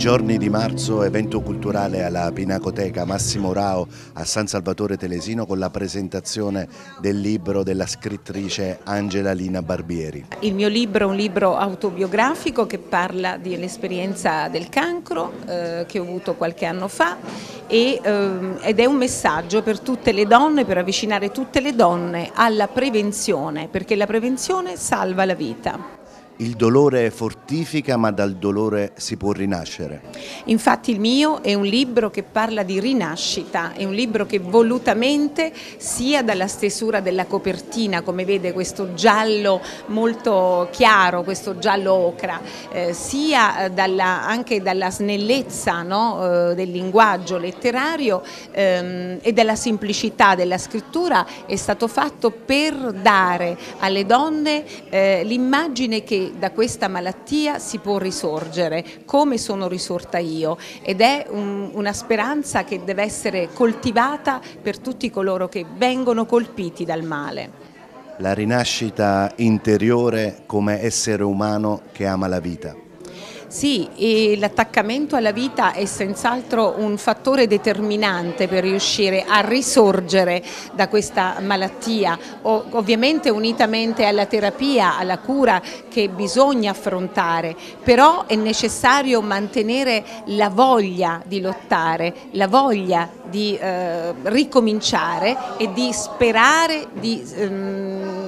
giorni di marzo evento culturale alla Pinacoteca Massimo Rao a San Salvatore Telesino con la presentazione del libro della scrittrice Angela Lina Barbieri. Il mio libro è un libro autobiografico che parla dell'esperienza del cancro eh, che ho avuto qualche anno fa e, ehm, ed è un messaggio per tutte le donne, per avvicinare tutte le donne alla prevenzione, perché la prevenzione salva la vita il dolore fortifica ma dal dolore si può rinascere. Infatti il mio è un libro che parla di rinascita, è un libro che volutamente sia dalla stesura della copertina, come vede questo giallo molto chiaro, questo giallo ocra, eh, sia eh, dalla, anche dalla snellezza no, eh, del linguaggio letterario ehm, e dalla semplicità della scrittura è stato fatto per dare alle donne eh, l'immagine che da questa malattia si può risorgere, come sono risorta io ed è un, una speranza che deve essere coltivata per tutti coloro che vengono colpiti dal male. La rinascita interiore come essere umano che ama la vita. Sì, l'attaccamento alla vita è senz'altro un fattore determinante per riuscire a risorgere da questa malattia, ovviamente unitamente alla terapia, alla cura che bisogna affrontare, però è necessario mantenere la voglia di lottare, la voglia di eh, ricominciare e di sperare di... Ehm,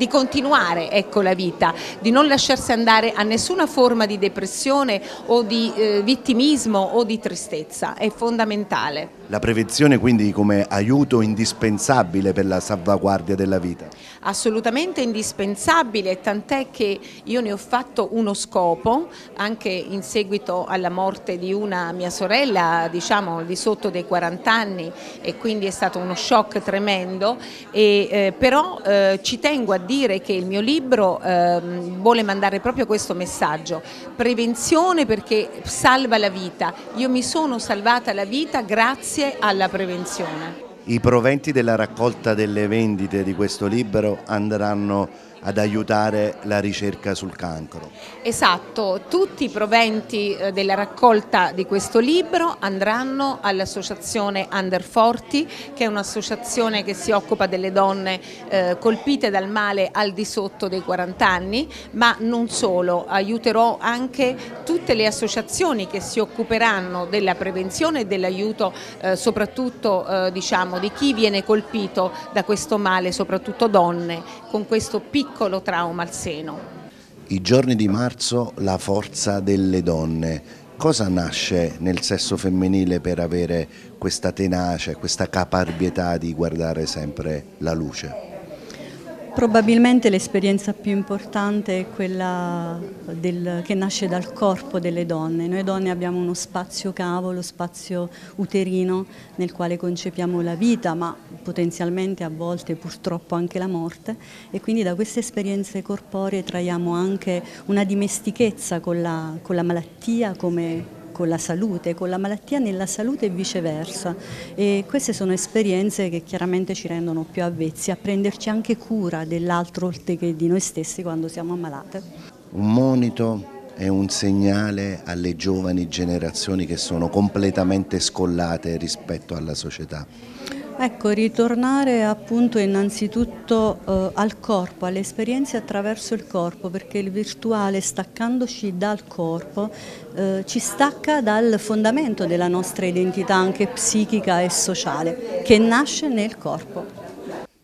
di continuare ecco, la vita, di non lasciarsi andare a nessuna forma di depressione o di eh, vittimismo o di tristezza, è fondamentale. La prevenzione quindi come aiuto indispensabile per la salvaguardia della vita? Assolutamente indispensabile, tant'è che io ne ho fatto uno scopo, anche in seguito alla morte di una mia sorella, diciamo di sotto dei 40 anni e quindi è stato uno shock tremendo, e, eh, però eh, ci tengo a dire che il mio libro ehm, vuole mandare proprio questo messaggio, prevenzione perché salva la vita, io mi sono salvata la vita grazie alla prevenzione. I proventi della raccolta delle vendite di questo libro andranno ad aiutare la ricerca sul cancro. Esatto, tutti i proventi eh, della raccolta di questo libro andranno all'associazione Under 40 che è un'associazione che si occupa delle donne eh, colpite dal male al di sotto dei 40 anni, ma non solo, aiuterò anche tutte le associazioni che si occuperanno della prevenzione e dell'aiuto eh, soprattutto eh, diciamo, di chi viene colpito da questo male, soprattutto donne con questo piccolo trauma al seno. I giorni di marzo, la forza delle donne. Cosa nasce nel sesso femminile per avere questa tenacia, questa caparbietà di guardare sempre la luce? Probabilmente l'esperienza più importante è quella del, che nasce dal corpo delle donne. Noi donne abbiamo uno spazio cavo, lo spazio uterino nel quale concepiamo la vita, ma potenzialmente a volte purtroppo anche la morte e quindi da queste esperienze corporee traiamo anche una dimestichezza con la, con la malattia come con la salute, con la malattia nella salute e viceversa. E queste sono esperienze che chiaramente ci rendono più avvezzi a prenderci anche cura dell'altro oltre che di noi stessi quando siamo ammalate. Un monito è un segnale alle giovani generazioni che sono completamente scollate rispetto alla società. Ecco, ritornare appunto innanzitutto eh, al corpo, alle esperienze attraverso il corpo, perché il virtuale staccandoci dal corpo eh, ci stacca dal fondamento della nostra identità anche psichica e sociale, che nasce nel corpo.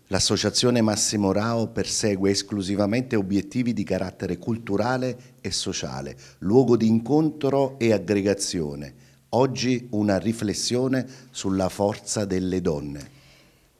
L'associazione Massimo Rao persegue esclusivamente obiettivi di carattere culturale e sociale, luogo di incontro e aggregazione Oggi una riflessione sulla forza delle donne.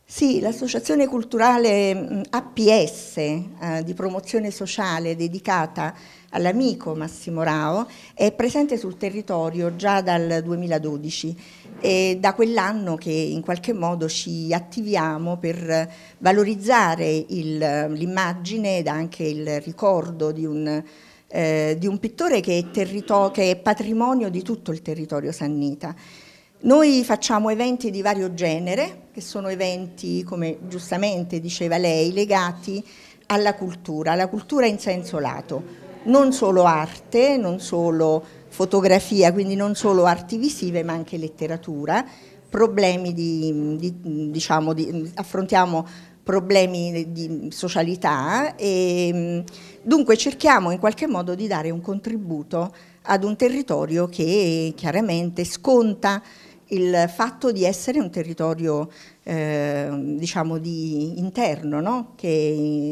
Sì, l'associazione culturale APS eh, di promozione sociale dedicata all'amico Massimo Rao è presente sul territorio già dal 2012 e da quell'anno che in qualche modo ci attiviamo per valorizzare l'immagine ed anche il ricordo di un eh, di un pittore che è, territor- che è patrimonio di tutto il territorio sannita. Noi facciamo eventi di vario genere, che sono eventi, come giustamente diceva lei, legati alla cultura, alla cultura in senso lato, non solo arte, non solo fotografia, quindi non solo arti visive, ma anche letteratura, problemi di, di, diciamo, di, affrontiamo problemi di socialità e mm, dunque cerchiamo in qualche modo di dare un contributo ad un territorio che chiaramente sconta il fatto di essere un territorio eh, diciamo di interno no? che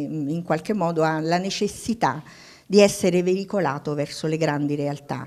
mm, in qualche modo ha la necessità di essere veicolato verso le grandi realtà.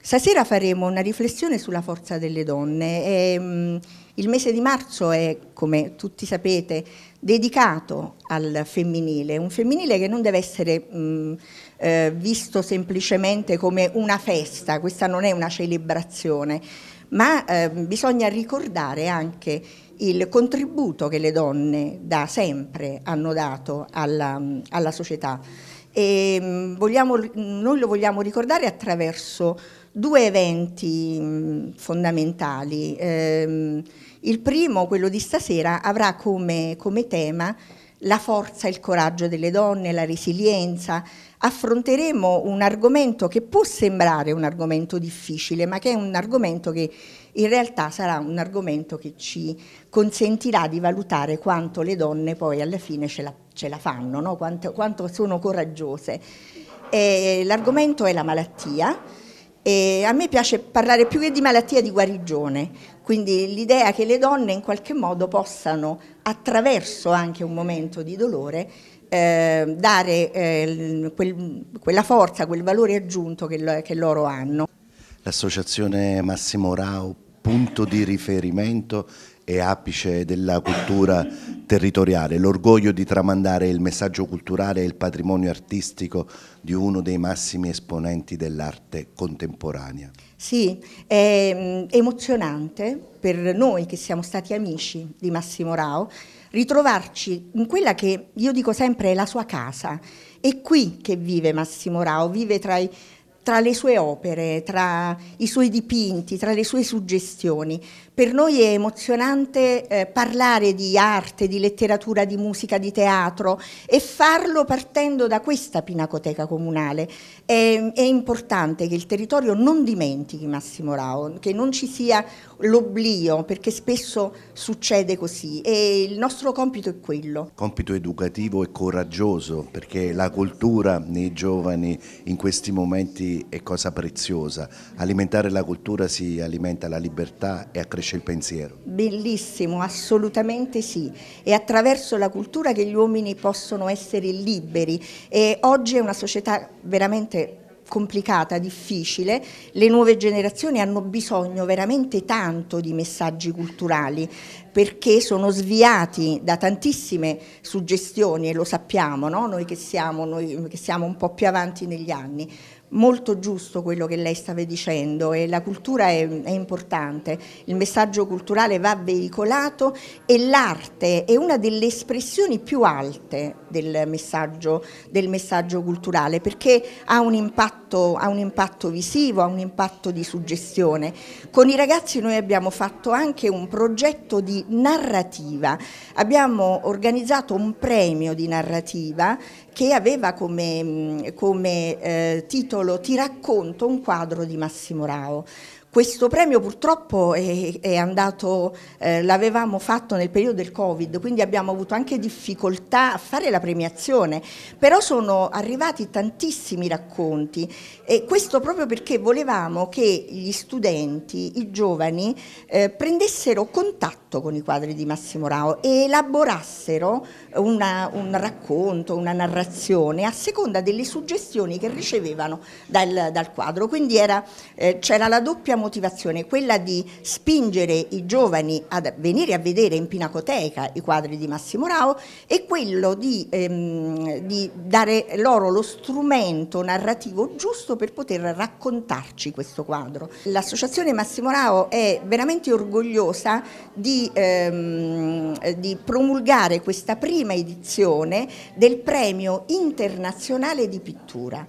Stasera faremo una riflessione sulla forza delle donne. E, mh, mm, il mese di marzo è, come tutti sapete, dedicato al femminile, un femminile che non deve essere mh, eh, visto semplicemente come una festa, questa non è una celebrazione, ma eh, bisogna ricordare anche il contributo che le donne da sempre hanno dato alla, alla società. E, mh, vogliamo, noi lo vogliamo ricordare attraverso due eventi fondamentali. Ehm, il primo, quello di stasera, avrà come, come tema la forza e il coraggio delle donne, la resilienza. Affronteremo un argomento che può sembrare un argomento difficile, ma che è un argomento che in realtà sarà un argomento che ci consentirà di valutare quanto le donne poi alla fine ce la, ce la fanno, no? quanto, quanto sono coraggiose. Eh, l'argomento è la malattia e a me piace parlare più che di malattia di guarigione, quindi l'idea che le donne in qualche modo possano, attraverso anche un momento di dolore, eh, dare eh, quel, quella forza, quel valore aggiunto che, che loro hanno. L'associazione Massimo Rao, punto di riferimento è apice della cultura territoriale, l'orgoglio di tramandare il messaggio culturale e il patrimonio artistico di uno dei massimi esponenti dell'arte contemporanea. Sì, è mm, emozionante per noi che siamo stati amici di Massimo Rao ritrovarci in quella che io dico sempre è la sua casa. È qui che vive Massimo Rao, vive tra i tra le sue opere, tra i suoi dipinti, tra le sue suggestioni. Per noi è emozionante eh, parlare di arte, di letteratura, di musica, di teatro e farlo partendo da questa pinacoteca comunale. È, è importante che il territorio non dimentichi Massimo Rao, che non ci sia l'oblio, perché spesso succede così e il nostro compito è quello. Compito educativo e coraggioso, perché la cultura nei giovani in questi momenti è cosa preziosa. Alimentare la cultura si alimenta la libertà e accresce il pensiero. Bellissimo, assolutamente sì. È attraverso la cultura che gli uomini possono essere liberi e oggi è una società veramente complicata, difficile, le nuove generazioni hanno bisogno veramente tanto di messaggi culturali perché sono sviati da tantissime suggestioni e lo sappiamo no? noi, che siamo, noi che siamo un po' più avanti negli anni, molto giusto quello che lei stava dicendo e la cultura è, è importante, il messaggio culturale va veicolato e l'arte è una delle espressioni più alte del messaggio, del messaggio culturale perché ha un, impatto, ha un, impatto, visivo, ha un impatto di suggestione. Con i ragazzi noi abbiamo fatto anche un progetto di narrativa, abbiamo organizzato un premio di narrativa che aveva come, come eh, titolo Ti racconto un quadro di Massimo Rao. Questo premio purtroppo è, è andato, eh, l'avevamo fatto nel periodo del Covid, quindi abbiamo avuto anche difficoltà a fare la premiazione, però sono arrivati tantissimi racconti e questo proprio perché volevamo che gli studenti, i giovani, eh, prendessero contatto con i quadri di Massimo Rao e elaborassero una, un racconto, una narrazione a seconda delle suggestioni che ricevevano dal, dal quadro. Quindi eh, c'era eh, la doppia motivazione motivazione, quella di spingere i giovani a venire a vedere in pinacoteca i quadri di Massimo Rao e quello di, ehm, di dare loro lo strumento narrativo giusto per poter raccontarci questo quadro. L'associazione Massimo Rao è veramente orgogliosa di, ehm, di promulgare questa prima edizione del premio internazionale di pittura.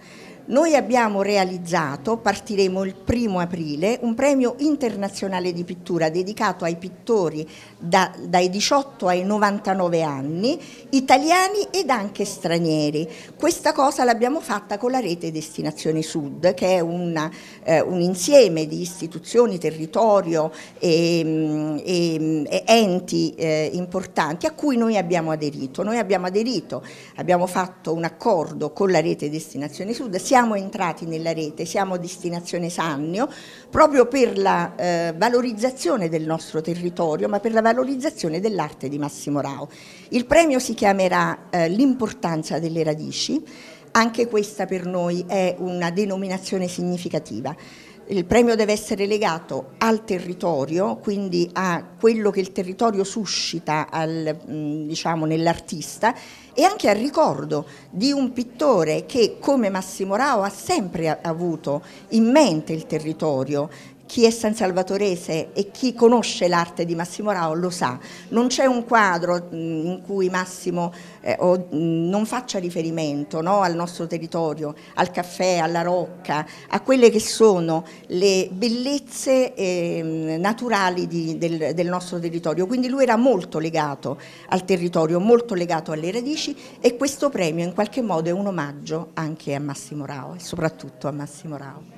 Noi abbiamo realizzato, partiremo il primo aprile, un premio internazionale di pittura dedicato ai pittori da, dai 18 ai 99 anni, italiani ed anche stranieri. Questa cosa l'abbiamo fatta con la rete Destinazione Sud, che è una, eh, un insieme di istituzioni, territorio e, ehm, e, ehm, e enti eh, importanti a cui noi abbiamo aderito. Noi abbiamo aderito, abbiamo fatto un accordo con la rete Destinazione Sud, siamo entrati nella rete, siamo a destinazione Sannio, proprio per la eh, valorizzazione del nostro territorio, ma per la valorizzazione dell'arte di Massimo Rao. Il premio si chiamerà eh, L'importanza delle radici, anche questa per noi è una denominazione significativa il premio deve essere legato al territorio, quindi a quello che il territorio suscita al, mm, diciamo, nell'artista e anche al ricordo di un pittore che come Massimo Rao ha sempre avuto in mente il territorio, chi è San Salvatorese e chi conosce l'arte di Massimo Rao lo sa. Non c'è un quadro mm, in cui Massimo eh, o, mm, non faccia riferimento no, al nostro territorio, al caffè, alla rocca, a quelle che sono le bellezze eh, naturali di, del, del nostro territorio. Quindi lui era molto legato al territorio, molto legato alle radici e questo premio in qualche modo è un omaggio anche a Massimo Rao e soprattutto a Massimo Rao.